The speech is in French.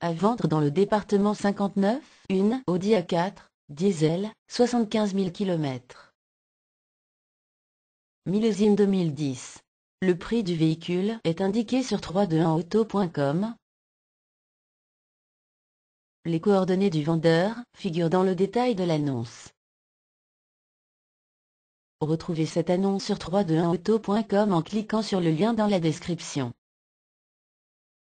À vendre dans le département 59, une Audi A4, diesel, 75 000 km. Millésime 2010. Le prix du véhicule est indiqué sur 321auto.com. Les coordonnées du vendeur figurent dans le détail de l'annonce. Retrouvez cette annonce sur 321auto.com en cliquant sur le lien dans la description.